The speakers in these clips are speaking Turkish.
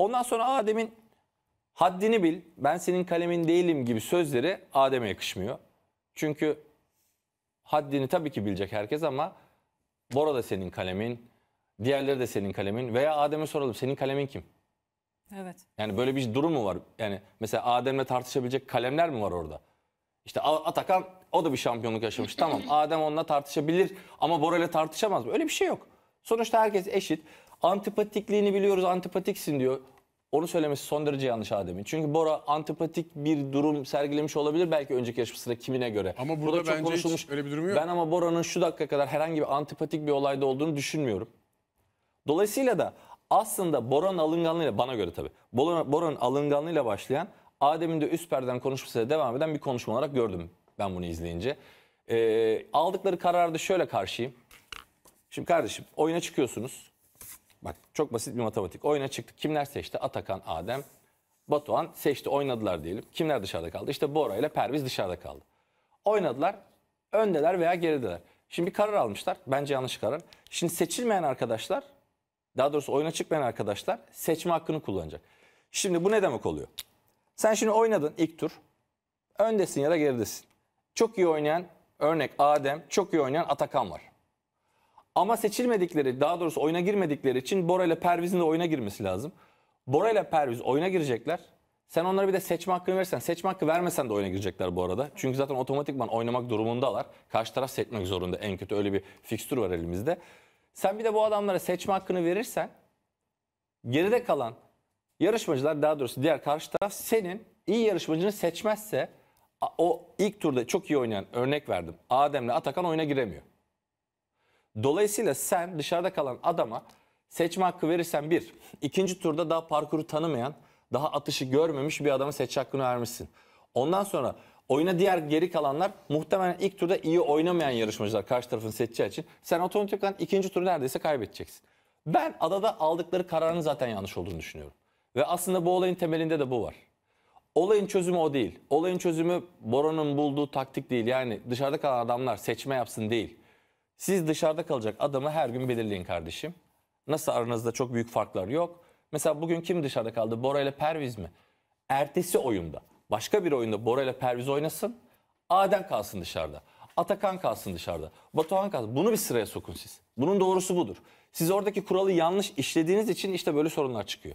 Ondan sonra Adem'in haddini bil, ben senin kalemin değilim gibi sözleri Adem'e yakışmıyor. Çünkü haddini tabii ki bilecek herkes ama Bora da senin kalemin, diğerleri de senin kalemin veya Adem'e soralım senin kalemin kim? Evet. Yani böyle bir durum mu var? Yani mesela Adem'le tartışabilecek kalemler mi var orada? İşte Atakan o da bir şampiyonluk yaşamış. tamam Adem onunla tartışabilir ama Bora ile tartışamaz mı? Öyle bir şey yok. Sonuçta herkes eşit. Antipatikliğini biliyoruz, antipatiksin diyor. Onu söylemesi son derece yanlış Adem'in. Çünkü Bora antipatik bir durum sergilemiş olabilir belki önceki yarışmasında kimine göre. Ama burada, burada bence konuşulmuş. hiç öyle bir durum yok. Ben ama Bora'nın şu dakika kadar herhangi bir antipatik bir olayda olduğunu düşünmüyorum. Dolayısıyla da aslında Bora'nın alınganlığıyla bana göre tabii. Bora'nın alınganlığıyla başlayan Adem'in de üst perden konuşmasıyla devam eden bir konuşma olarak gördüm ben bunu izleyince. Ee, aldıkları kararda şöyle karşıyım. Şimdi kardeşim oyuna çıkıyorsunuz. Bak çok basit bir matematik. Oyuna çıktı Kimler seçti? Atakan, Adem, Batuhan seçti. Oynadılar diyelim. Kimler dışarıda kaldı? İşte Bora ile Perviz dışarıda kaldı. Oynadılar. Öndeler veya gerideler. Şimdi bir karar almışlar. Bence yanlış karar. Şimdi seçilmeyen arkadaşlar, daha doğrusu oyuna çıkmayan arkadaşlar seçme hakkını kullanacak. Şimdi bu ne demek oluyor? Sen şimdi oynadın ilk tur. Öndesin ya da geridesin. Çok iyi oynayan örnek Adem, çok iyi oynayan Atakan var. Ama seçilmedikleri, daha doğrusu oyuna girmedikleri için Bora ile Perviz'in de oyuna girmesi lazım. Bora ile Perviz oyuna girecekler. Sen onlara bir de seçme hakkını verirsen, seçme hakkı vermesen de oyuna girecekler bu arada. Çünkü zaten otomatikman oynamak durumundalar. Karşı taraf seçmek zorunda en kötü öyle bir fikstür var elimizde. Sen bir de bu adamlara seçme hakkını verirsen geride kalan yarışmacılar daha doğrusu diğer karşı taraf senin iyi yarışmacını seçmezse o ilk turda çok iyi oynayan örnek verdim. Adem'le Atakan oyuna giremiyor. Dolayısıyla sen dışarıda kalan adama seçme hakkı verirsen bir, ikinci turda daha parkuru tanımayan, daha atışı görmemiş bir adama seçme hakkını vermişsin. Ondan sonra oyuna diğer geri kalanlar muhtemelen ilk turda iyi oynamayan yarışmacılar karşı tarafın seçeceği için sen otomatik olarak ikinci turu neredeyse kaybedeceksin. Ben adada aldıkları kararın zaten yanlış olduğunu düşünüyorum. Ve aslında bu olayın temelinde de bu var. Olayın çözümü o değil. Olayın çözümü Bora'nın bulduğu taktik değil. Yani dışarıda kalan adamlar seçme yapsın değil. Siz dışarıda kalacak adamı her gün belirleyin kardeşim. Nasıl aranızda çok büyük farklar yok. Mesela bugün kim dışarıda kaldı? Bora ile Perviz mi? Ertesi oyunda başka bir oyunda Bora ile Perviz oynasın. Adem kalsın dışarıda. Atakan kalsın dışarıda. Batuhan kalsın. Bunu bir sıraya sokun siz. Bunun doğrusu budur. Siz oradaki kuralı yanlış işlediğiniz için işte böyle sorunlar çıkıyor.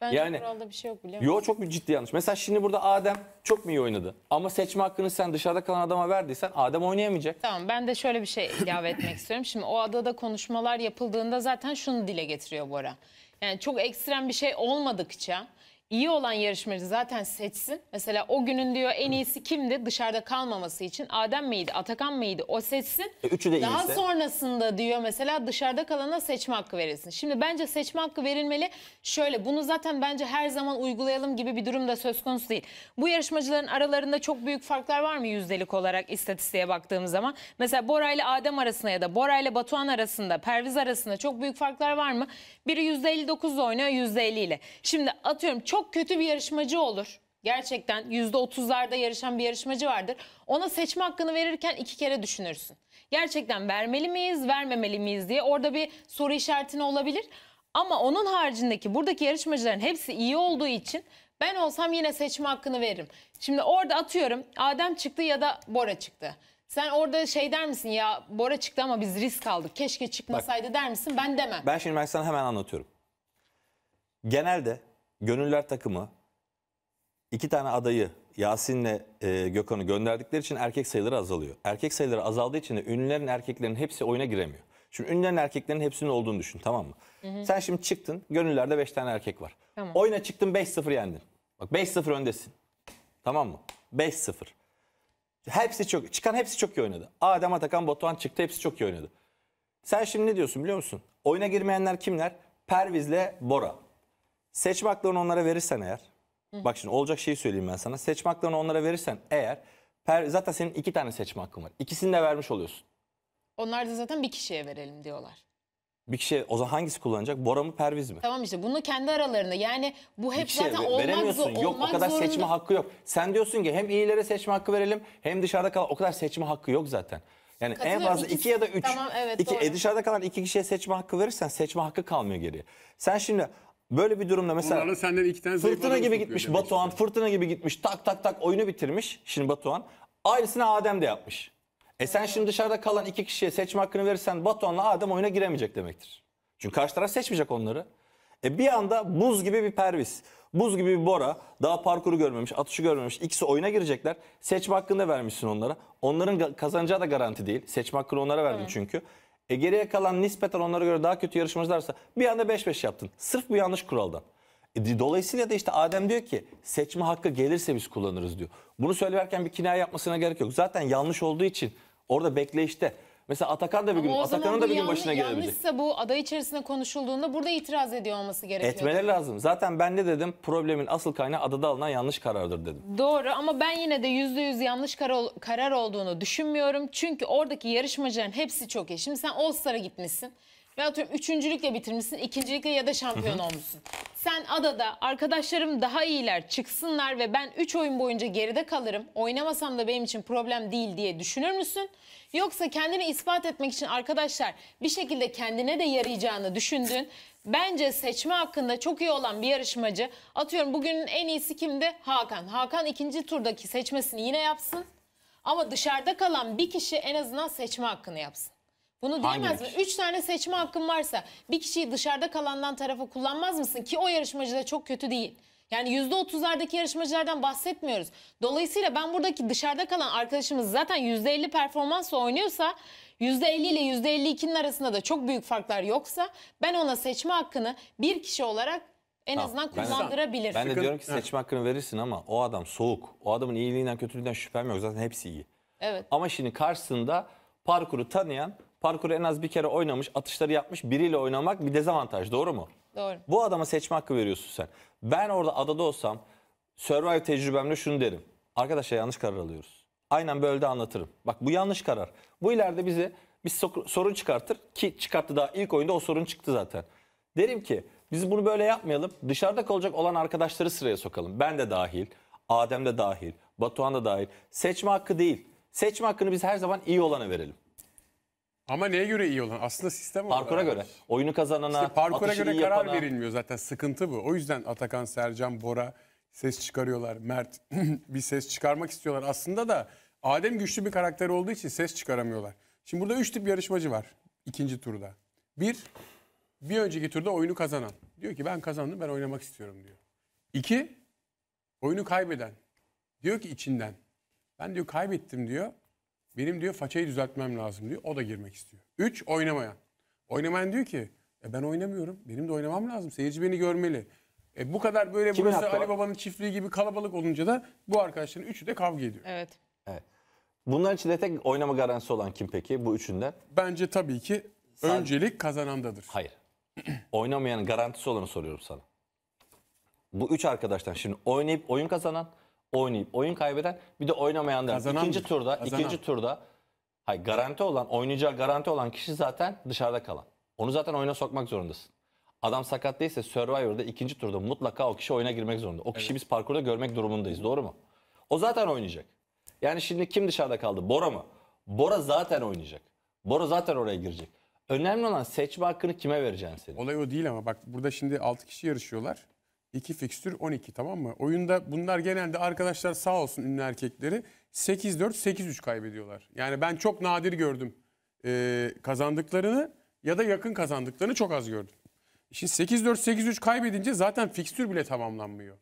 Bence yani, kuralda bir şey yok biliyor musun? Yo çok bir ciddi yanlış. Mesela şimdi burada Adem çok mu iyi oynadı? Ama seçme hakkını sen dışarıda kalan adama verdiysen Adem oynayamayacak. Tamam ben de şöyle bir şey ilave etmek istiyorum. Şimdi o adada konuşmalar yapıldığında zaten şunu dile getiriyor Bora. Yani çok ekstrem bir şey olmadıkça iyi olan yarışmacı zaten seçsin. Mesela o günün diyor en iyisi kimdi dışarıda kalmaması için Adem miydi Atakan mıydı o seçsin. E, üçü de Daha iyiyse. sonrasında diyor mesela dışarıda kalana seçme hakkı verilsin. Şimdi bence seçme hakkı verilmeli. Şöyle bunu zaten bence her zaman uygulayalım gibi bir durum da söz konusu değil. Bu yarışmacıların aralarında çok büyük farklar var mı yüzdelik olarak istatistiğe baktığımız zaman? Mesela Bora ile Adem arasında ya da Bora ile Batuhan arasında, Perviz arasında çok büyük farklar var mı? Biri %59 ile oynuyor %50 ile. Şimdi atıyorum çok çok kötü bir yarışmacı olur. Gerçekten %30'larda yarışan bir yarışmacı vardır. Ona seçme hakkını verirken iki kere düşünürsün. Gerçekten vermeli miyiz, vermemeli miyiz diye orada bir soru işaretine olabilir. Ama onun haricindeki buradaki yarışmacıların hepsi iyi olduğu için ben olsam yine seçme hakkını veririm. Şimdi orada atıyorum Adem çıktı ya da Bora çıktı. Sen orada şey der misin ya Bora çıktı ama biz risk aldık. Keşke çıkmasaydı Bak, der misin? Ben demem. Ben şimdi ben sana hemen anlatıyorum. Genelde Gönüller takımı iki tane adayı Yasin'le e, Gökhan'ı gönderdikleri için erkek sayıları azalıyor. Erkek sayıları azaldığı için de ünlülerin erkeklerin hepsi oyuna giremiyor. Şimdi ünlülerin erkeklerin hepsinin olduğunu düşün tamam mı? Hı hı. Sen şimdi çıktın gönüllerde 5 tane erkek var. Tamam. Oyuna çıktın 5-0 yendin. Bak 5-0 öndesin. Tamam mı? 5-0. Hepsi çok çıkan hepsi çok iyi oynadı. Adem Atakan Batuhan çıktı hepsi çok iyi oynadı. Sen şimdi ne diyorsun biliyor musun? Oyuna girmeyenler kimler? Perviz'le Bora. Seçme haklarını onlara verirsen eğer, Hı. bak şimdi olacak şeyi söyleyeyim ben sana. Seçme haklarını onlara verirsen eğer, per, zaten senin iki tane seçme hakkın var. İkisini de vermiş oluyorsun. Onlar da zaten bir kişiye verelim diyorlar. Bir kişi o zaman hangisi kullanacak? Bora mı Perviz mi? Tamam işte bunu kendi aralarında yani bu hep zaten olmak, veremiyorsun. Zor, yok, olmak o kadar zorunda. seçme hakkı yok. Sen diyorsun ki hem iyilere seçme hakkı verelim hem dışarıda kalan o kadar seçme hakkı yok zaten. Yani en fazla iki, iki ya da üç. Tamam, evet, iki, e, doğru. e, dışarıda kalan iki kişiye seçme hakkı verirsen seçme hakkı kalmıyor geriye. Sen şimdi Böyle bir durumda mesela senden iki tane fırtına gibi gitmiş demek Batuhan, fırtına gibi gitmiş tak tak tak oyunu bitirmiş şimdi Batuhan. Ailesine Adem de yapmış. E sen şimdi dışarıda kalan iki kişiye seçme hakkını verirsen Batuhan'la Adem oyuna giremeyecek demektir. Çünkü karşı taraf seçmeyecek onları. E bir anda buz gibi bir Pervis, buz gibi bir Bora daha parkuru görmemiş, atışı görmemiş. ikisi oyuna girecekler. Seçme hakkını da vermişsin onlara. Onların ga- kazanacağı da garanti değil. Seçme hakkını onlara verdin çünkü. E geriye kalan nispeten onlara göre daha kötü yarışmacılarsa bir anda 5-5 yaptın. Sırf bu yanlış kuraldan. E, dolayısıyla da işte Adem diyor ki seçme hakkı gelirse biz kullanırız diyor. Bunu söylerken bir kinaye yapmasına gerek yok. Zaten yanlış olduğu için orada bekleyişte Mesela Atakan da bir gün Ama o Atakan'ın zaman da bu bir gün yanlış, başına gelebilecek. yanlışsa bu aday içerisinde konuşulduğunda burada itiraz ediyor olması gerekiyor. Etmeleri lazım. Zaten ben ne dedim? Problemin asıl kaynağı adada alınan yanlış karardır dedim. Doğru ama ben yine de yüzde yüz yanlış karar, karar olduğunu düşünmüyorum. Çünkü oradaki yarışmacıların hepsi çok iyi. Şimdi sen All Star'a gitmişsin. Ben atıyorum üçüncülükle bitirmişsin, ikincilikle ya da şampiyon olmuşsun. Sen adada arkadaşlarım daha iyiler çıksınlar ve ben 3 oyun boyunca geride kalırım. Oynamasam da benim için problem değil diye düşünür müsün? Yoksa kendini ispat etmek için arkadaşlar bir şekilde kendine de yarayacağını düşündün. Bence seçme hakkında çok iyi olan bir yarışmacı. Atıyorum bugünün en iyisi kimdi? Hakan. Hakan ikinci turdaki seçmesini yine yapsın. Ama dışarıda kalan bir kişi en azından seçme hakkını yapsın. Bunu diyemez mi? Üç tane seçme hakkın varsa bir kişiyi dışarıda kalandan tarafa kullanmaz mısın? Ki o yarışmacı da çok kötü değil. Yani yüzde otuzlardaki yarışmacılardan bahsetmiyoruz. Dolayısıyla ben buradaki dışarıda kalan arkadaşımız zaten yüzde elli performansla oynuyorsa yüzde elli ile yüzde elli ikinin arasında da çok büyük farklar yoksa ben ona seçme hakkını bir kişi olarak en tamam, azından ben kullandırabilir. Ben de diyorum ki seçme hakkını verirsin ama o adam soğuk. O adamın iyiliğinden kötülüğünden şüphem yok. Zaten hepsi iyi. Evet. Ama şimdi karşısında parkuru tanıyan parkuru en az bir kere oynamış, atışları yapmış biriyle oynamak bir dezavantaj doğru mu? Doğru. Bu adama seçme hakkı veriyorsun sen. Ben orada adada olsam survive tecrübemle şunu derim. Arkadaşlar yanlış karar alıyoruz. Aynen böyle de anlatırım. Bak bu yanlış karar. Bu ileride bize bir sorun çıkartır ki çıkarttı daha ilk oyunda o sorun çıktı zaten. Derim ki biz bunu böyle yapmayalım. Dışarıda kalacak olan arkadaşları sıraya sokalım. Ben de dahil, Adem de dahil, Batuhan da dahil. Seçme hakkı değil. Seçme hakkını biz her zaman iyi olana verelim. Ama neye göre iyi olan? Aslında sistem olarak. Parkura göre. Oyunu kazanana, İşte parkura göre karar yapana. verilmiyor zaten. Sıkıntı bu. O yüzden Atakan, Sercan, Bora ses çıkarıyorlar. Mert bir ses çıkarmak istiyorlar. Aslında da Adem güçlü bir karakter olduğu için ses çıkaramıyorlar. Şimdi burada üç tip yarışmacı var ikinci turda. Bir, bir önceki turda oyunu kazanan. Diyor ki ben kazandım ben oynamak istiyorum diyor. İki, oyunu kaybeden. Diyor ki içinden. Ben diyor kaybettim diyor. Benim diyor façayı düzeltmem lazım diyor. O da girmek istiyor. Üç oynamayan. Oynamayan diyor ki e ben oynamıyorum. Benim de oynamam lazım. Seyirci beni görmeli. E bu kadar böyle Kimin burası Ali Baba'nın çiftliği gibi kalabalık olunca da bu arkadaşların üçü de kavga ediyor. Evet. evet. Bunların içinde tek oynama garantisi olan kim peki bu üçünden? Bence tabii ki Sen... öncelik kazanandadır. Hayır. Oynamayan garantisi olanı soruyorum sana. Bu üç arkadaştan şimdi oynayıp oyun kazanan oynayıp oyun kaybeden bir de oynamayanlar. Kazanan ikinci bir- turda, kazanan. ikinci turda hayır garanti olan, oynayacağı garanti olan kişi zaten dışarıda kalan. Onu zaten oyuna sokmak zorundasın. Adam sakat değilse Survivor'da ikinci turda mutlaka o kişi oyuna girmek zorunda. O kişi biz parkurda görmek durumundayız. Doğru mu? O zaten oynayacak. Yani şimdi kim dışarıda kaldı? Bora mı? Bora zaten oynayacak. Bora zaten oraya girecek. Önemli olan seçme hakkını kime vereceksin senin? Olay o değil ama bak burada şimdi 6 kişi yarışıyorlar. 2 fikstür 12 tamam mı? Oyunda bunlar genelde arkadaşlar sağ olsun ünlü erkekleri 8-4 8-3 kaybediyorlar. Yani ben çok nadir gördüm e, kazandıklarını ya da yakın kazandıklarını çok az gördüm. Şimdi 8-4 8-3 kaybedince zaten fikstür bile tamamlanmıyor.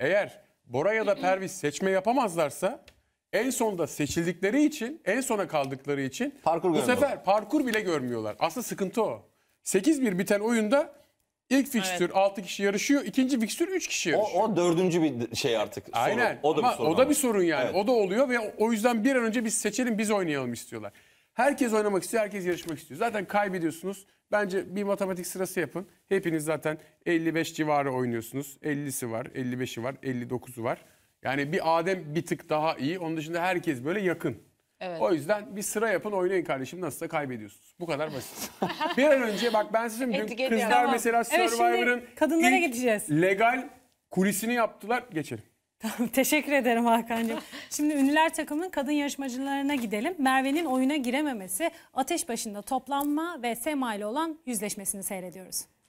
Eğer Bora ya da Pervis seçme yapamazlarsa en sonda seçildikleri için, en sona kaldıkları için parkur bu sefer parkur bile görmüyorlar. Asıl sıkıntı o. 8-1 biten oyunda İlk fikstür 6 kişi yarışıyor. ikinci fikstür 3 kişi yarışıyor. o dördüncü bir şey artık. sorun. Aynen. O da Ama bir sorun. o da bir sorun yani. Evet. O da oluyor ve o yüzden bir an önce biz seçelim, biz oynayalım istiyorlar. Herkes oynamak istiyor, herkes yarışmak istiyor. Zaten kaybediyorsunuz. Bence bir matematik sırası yapın. Hepiniz zaten 55 civarı oynuyorsunuz. 50'si var, 55'i var, 59'u var. Yani bir Adem bir tık daha iyi. Onun dışında herkes böyle yakın. Evet. O yüzden bir sıra yapın oynayın kardeşim nasılsa kaybediyorsunuz. Bu kadar basit. bir an önce bak ben size dün kızlar Tamam. mesela Evet, kadınlara ilk gideceğiz. legal kulisini yaptılar. Geçelim. Teşekkür ederim Hakan'cığım. Şimdi ünlüler takımın kadın yarışmacılarına gidelim. Merve'nin oyuna girememesi, ateş başında toplanma ve Sema ile olan yüzleşmesini seyrediyoruz.